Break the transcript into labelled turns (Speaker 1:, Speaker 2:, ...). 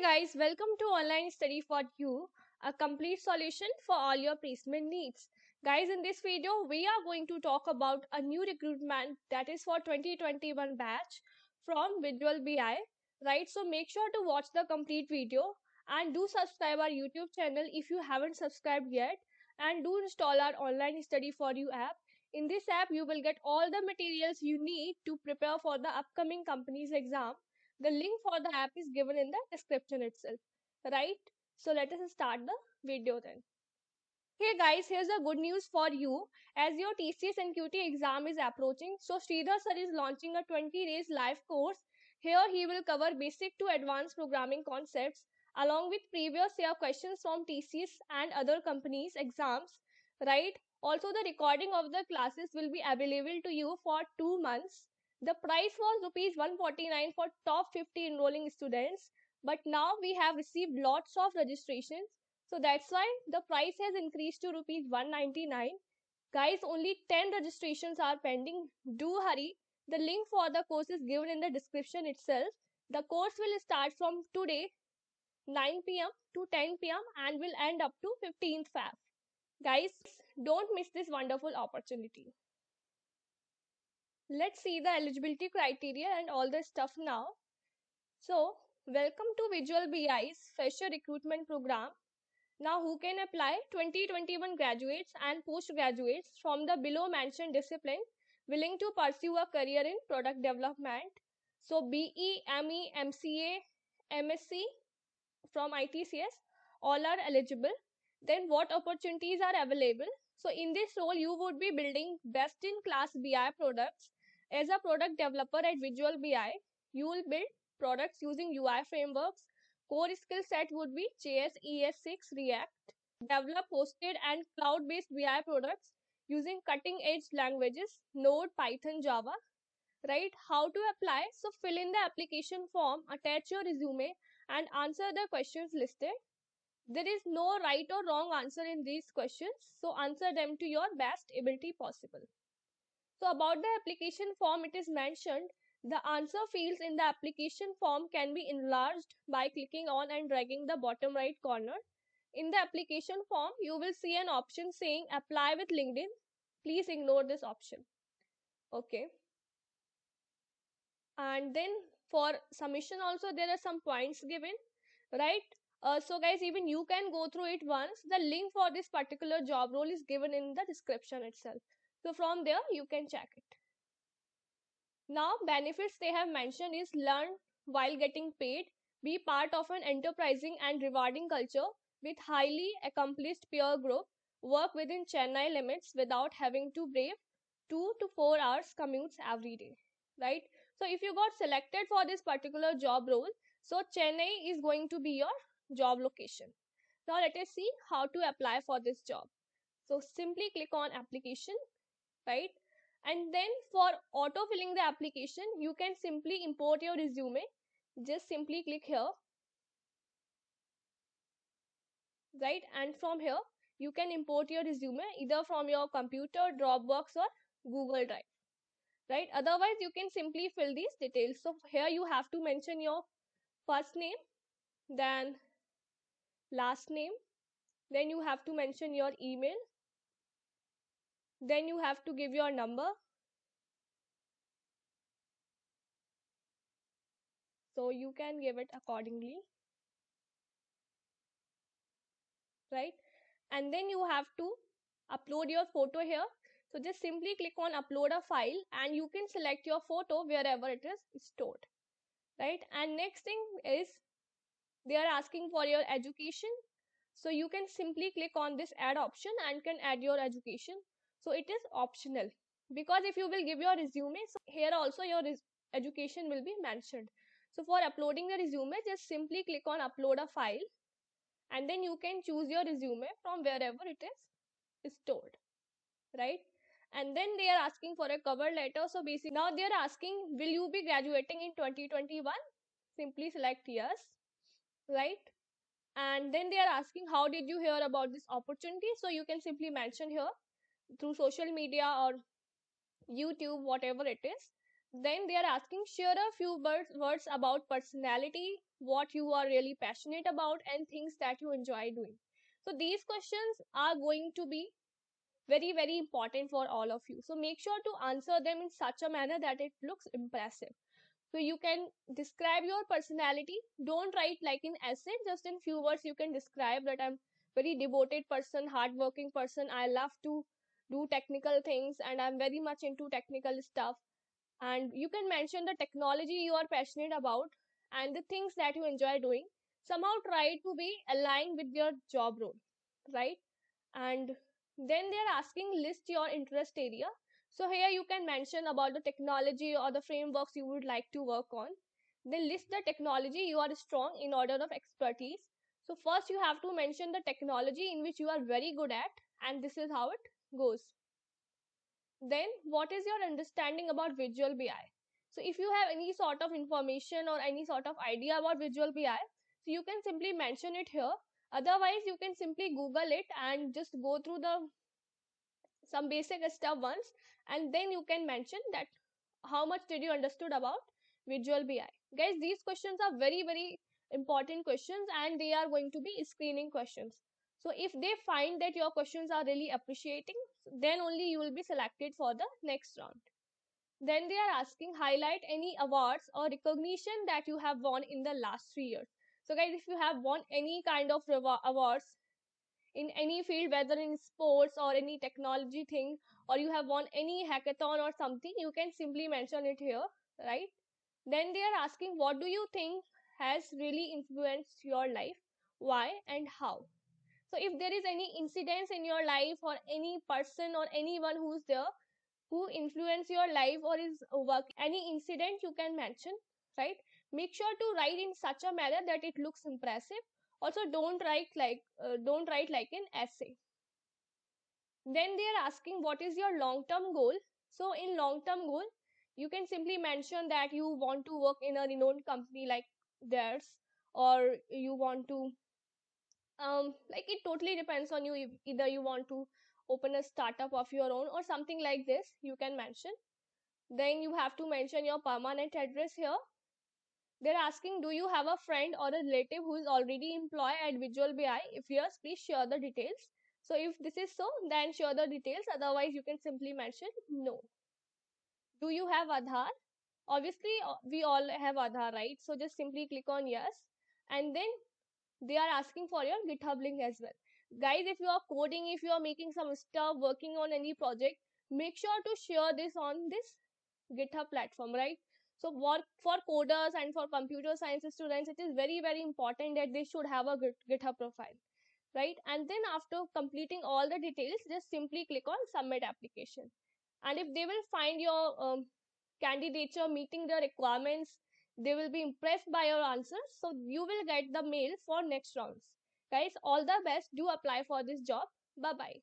Speaker 1: guys, welcome to Online Study for You, a complete solution for all your placement needs. Guys, in this video, we are going to talk about a new recruitment that is for 2021 batch from Visual BI, right? So make sure to watch the complete video and do subscribe our YouTube channel if you haven't subscribed yet and do install our Online Study for You app. In this app, you will get all the materials you need to prepare for the upcoming company's exam the link for the app is given in the description itself, right? So let us start the video then. Hey guys, here's a good news for you. As your TCS and QT exam is approaching, so Sridhar sir is launching a 20 days live course. Here he will cover basic to advanced programming concepts along with previous year questions from TCS and other companies exams, right? Also the recording of the classes will be available to you for 2 months. The price was rupees 149 for top 50 enrolling students, but now we have received lots of registrations. So that's why the price has increased to rupees 199. Guys, only 10 registrations are pending. Do hurry. The link for the course is given in the description itself. The course will start from today 9 pm to 10 pm and will end up to 15th Feb. Guys, don't miss this wonderful opportunity let's see the eligibility criteria and all the stuff now. So welcome to Visual BI's Fresher Recruitment Program. Now who can apply? 2021 graduates and postgraduates from the below mentioned discipline willing to pursue a career in product development. So BE, ME, MCA, MSc from ITCS all are eligible. Then what opportunities are available? So in this role, you would be building best in class BI products as a product developer at Visual BI, you will build products using UI frameworks. Core skill set would be JS, ES6, React. Develop hosted and cloud-based BI products using cutting-edge languages, Node, Python, Java. Right? How to apply? So fill in the application form, attach your resume, and answer the questions listed. There is no right or wrong answer in these questions, so answer them to your best ability possible. So about the application form, it is mentioned the answer fields in the application form can be enlarged by clicking on and dragging the bottom right corner. In the application form, you will see an option saying apply with LinkedIn. Please ignore this option. Okay. And then for submission also there are some points given, right? Uh, so guys, even you can go through it once. The link for this particular job role is given in the description itself. So from there you can check it. Now benefits they have mentioned is learn while getting paid, be part of an enterprising and rewarding culture with highly accomplished peer group, work within Chennai limits without having to brave 2 to 4 hours commutes every day, right? So if you got selected for this particular job role, so Chennai is going to be your job location. Now let us see how to apply for this job. So simply click on application right? And then for auto filling the application, you can simply import your resume. Just simply click here, right? And from here, you can import your resume either from your computer, Dropbox, or Google Drive right otherwise you can simply fill these details so here you have to mention your first name then last name then you have to mention your email then you have to give your number. So you can give it accordingly. Right? And then you have to upload your photo here. So just simply click on upload a file and you can select your photo wherever it is stored. Right? And next thing is they are asking for your education. So you can simply click on this add option and can add your education so it is optional because if you will give your resume so here also your education will be mentioned so for uploading the resume just simply click on upload a file and then you can choose your resume from wherever it is stored right and then they are asking for a cover letter so basically now they are asking will you be graduating in 2021 simply select yes right and then they are asking how did you hear about this opportunity so you can simply mention here through social media or YouTube, whatever it is. Then they are asking, share a few words about personality, what you are really passionate about, and things that you enjoy doing. So these questions are going to be very, very important for all of you. So make sure to answer them in such a manner that it looks impressive. So you can describe your personality. Don't write like in essay, just in few words you can describe that I'm very devoted person, hardworking person. I love to do technical things and i'm very much into technical stuff and you can mention the technology you are passionate about and the things that you enjoy doing somehow try to be aligned with your job role right and then they're asking list your interest area so here you can mention about the technology or the frameworks you would like to work on then list the technology you are strong in order of expertise so first you have to mention the technology in which you are very good at and this is how it goes. Then, what is your understanding about Visual BI? So, if you have any sort of information or any sort of idea about Visual BI, so you can simply mention it here. Otherwise, you can simply Google it and just go through the some basic stuff once, and then you can mention that how much did you understood about Visual BI. Guys, these questions are very very important questions, and they are going to be screening questions. So if they find that your questions are really appreciating, then only you will be selected for the next round. Then they are asking highlight any awards or recognition that you have won in the last three years. So guys, if you have won any kind of awards in any field, whether in sports or any technology thing, or you have won any hackathon or something, you can simply mention it here, right? Then they are asking what do you think has really influenced your life, why and how. So if there is any incidents in your life or any person or anyone who's there who influence your life or is work, any incident you can mention, right? Make sure to write in such a manner that it looks impressive. Also, don't write like uh, don't write like an essay. Then they are asking what is your long-term goal. So in long-term goal, you can simply mention that you want to work in a renowned company like theirs or you want to um, like it totally depends on you if either you want to open a startup of your own or something like this you can mention then you have to mention your permanent address here they're asking do you have a friend or a relative who is already employed at visual bi if yes please share the details so if this is so then share the details otherwise you can simply mention no do you have aadhaar obviously uh, we all have aadhaar right so just simply click on yes and then they are asking for your github link as well guys if you are coding if you are making some stuff working on any project make sure to share this on this github platform right so for, for coders and for computer science students it is very very important that they should have a github profile right and then after completing all the details just simply click on submit application and if they will find your um, candidature meeting the requirements they will be impressed by your answers so you will get the mail for next rounds guys all the best do apply for this job bye bye